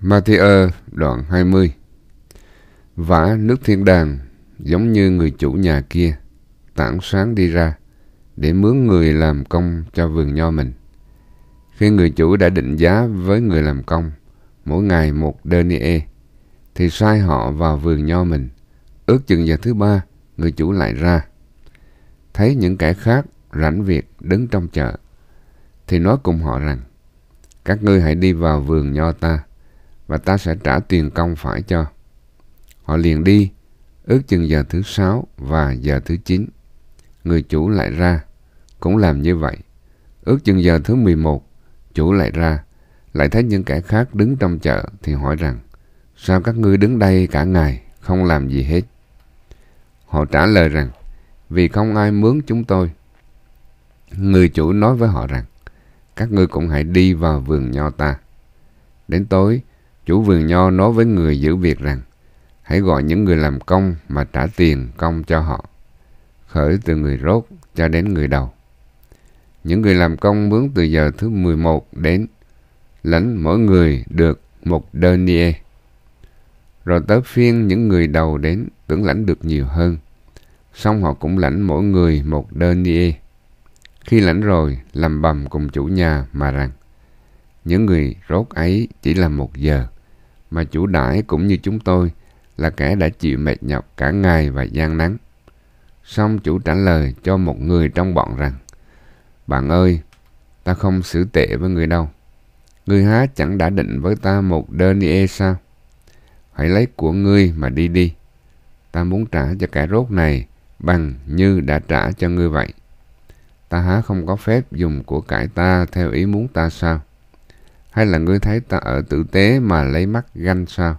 Matthew đoạn 20 Vả nước thiên đàng giống như người chủ nhà kia tản sáng đi ra để mướn người làm công cho vườn nho mình. Khi người chủ đã định giá với người làm công mỗi ngày một denier thì sai họ vào vườn nho mình. Ước chừng giờ thứ ba người chủ lại ra. Thấy những kẻ khác rảnh việc đứng trong chợ thì nói cùng họ rằng các ngươi hãy đi vào vườn nho ta và ta sẽ trả tiền công phải cho. Họ liền đi, ước chừng giờ thứ sáu và giờ thứ chín. Người chủ lại ra, cũng làm như vậy. Ước chừng giờ thứ mười một chủ lại ra, lại thấy những kẻ khác đứng trong chợ thì hỏi rằng, sao các ngươi đứng đây cả ngày, không làm gì hết? Họ trả lời rằng, vì không ai mướn chúng tôi. Người chủ nói với họ rằng, các ngươi cũng hãy đi vào vườn nho ta. Đến tối, Chủ vườn nho nói với người giữ việc rằng, hãy gọi những người làm công mà trả tiền công cho họ, khởi từ người rốt cho đến người đầu. Những người làm công mướn từ giờ thứ 11 đến, lãnh mỗi người được một đơn niê. Rồi tới phiên những người đầu đến tưởng lãnh được nhiều hơn, xong họ cũng lãnh mỗi người một đơn niê. Khi lãnh rồi, làm bầm cùng chủ nhà mà rằng, những người rốt ấy chỉ là một giờ mà chủ đãi cũng như chúng tôi là kẻ đã chịu mệt nhọc cả ngày và gian nắng. Xong chủ trả lời cho một người trong bọn rằng, Bạn ơi, ta không xử tệ với người đâu. người há chẳng đã định với ta một đơn e sao? Hãy lấy của ngươi mà đi đi. Ta muốn trả cho kẻ rốt này bằng như đã trả cho ngươi vậy. Ta há không có phép dùng của cải ta theo ý muốn ta sao? hay là ngươi thấy ta ở tử tế mà lấy mắt ganh sao?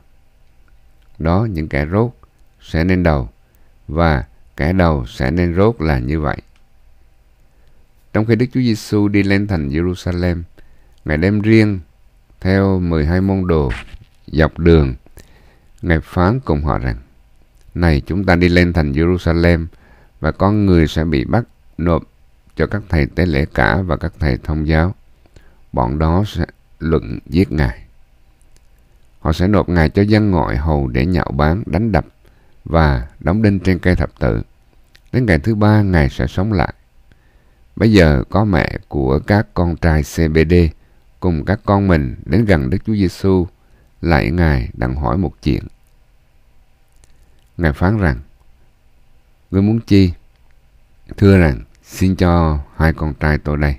Đó, những kẻ rốt sẽ nên đầu, và kẻ đầu sẽ nên rốt là như vậy. Trong khi Đức Chúa Giêsu đi lên thành Jerusalem, Ngài đem riêng theo 12 môn đồ dọc đường. Ngài phán cùng họ rằng, Này chúng ta đi lên thành Jerusalem và con người sẽ bị bắt nộp cho các thầy tế lễ cả và các thầy thông giáo. Bọn đó sẽ, luận giết ngài. Họ sẽ nộp ngài cho dân ngoại hầu để nhạo báng, đánh đập và đóng đinh trên cây thập tự. Đến ngày thứ ba, ngài sẽ sống lại. Bây giờ có mẹ của các con trai CBD cùng các con mình đến gần Đức Chúa Giêsu lại ngài đặng hỏi một chuyện. Ngài phán rằng, Ngươi muốn chi? Thưa rằng, xin cho hai con trai tôi đây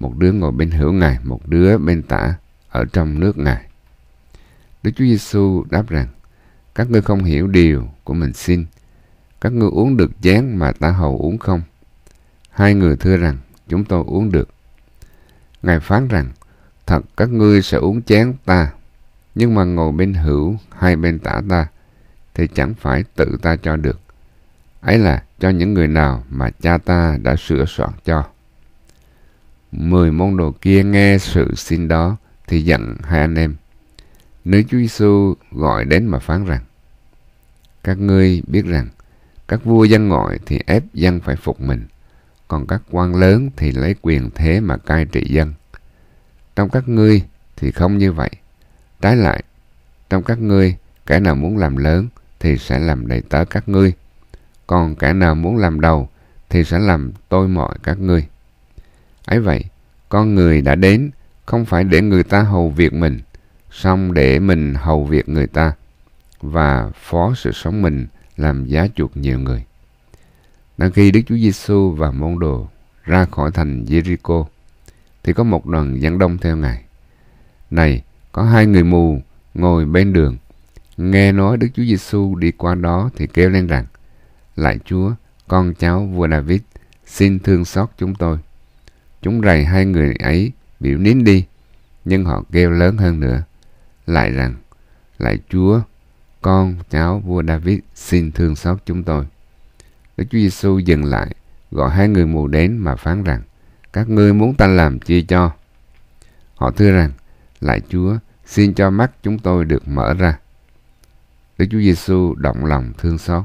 một đứa ngồi bên hữu ngài một đứa bên tả ở trong nước ngài đức chúa giêsu đáp rằng các ngươi không hiểu điều của mình xin các ngươi uống được chén mà ta hầu uống không hai người thưa rằng chúng tôi uống được ngài phán rằng thật các ngươi sẽ uống chén ta nhưng mà ngồi bên hữu hay bên tả ta thì chẳng phải tự ta cho được ấy là cho những người nào mà cha ta đã sửa soạn cho Mười môn đồ kia nghe sự xin đó thì giận hai anh em. Nữ Chúa Giêsu gọi đến mà phán rằng: Các ngươi biết rằng các vua dân ngoại thì ép dân phải phục mình, còn các quan lớn thì lấy quyền thế mà cai trị dân. Trong các ngươi thì không như vậy. Trái lại, trong các ngươi kẻ nào muốn làm lớn thì sẽ làm đầy tớ các ngươi, còn kẻ nào muốn làm đầu thì sẽ làm tôi mọi các ngươi ấy vậy con người đã đến không phải để người ta hầu việc mình song để mình hầu việc người ta và phó sự sống mình làm giá chuộc nhiều người đang khi đức chúa giêsu và môn đồ ra khỏi thành jericho thì có một đoàn dân đông theo ngài này có hai người mù ngồi bên đường nghe nói đức chúa giêsu đi qua đó thì kêu lên rằng lại chúa con cháu vua david xin thương xót chúng tôi Chúng rầy hai người ấy biểu nín đi, nhưng họ kêu lớn hơn nữa. Lại rằng, lại Chúa, con, cháu, vua David xin thương xót chúng tôi. Đức Chúa Giêsu dừng lại, gọi hai người mù đến mà phán rằng, các ngươi muốn ta làm chi cho? Họ thưa rằng, lại Chúa, xin cho mắt chúng tôi được mở ra. Đức Chúa Giêsu động lòng thương xót,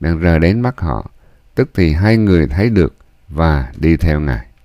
bèn rờ đến mắt họ, tức thì hai người thấy được và đi theo Ngài.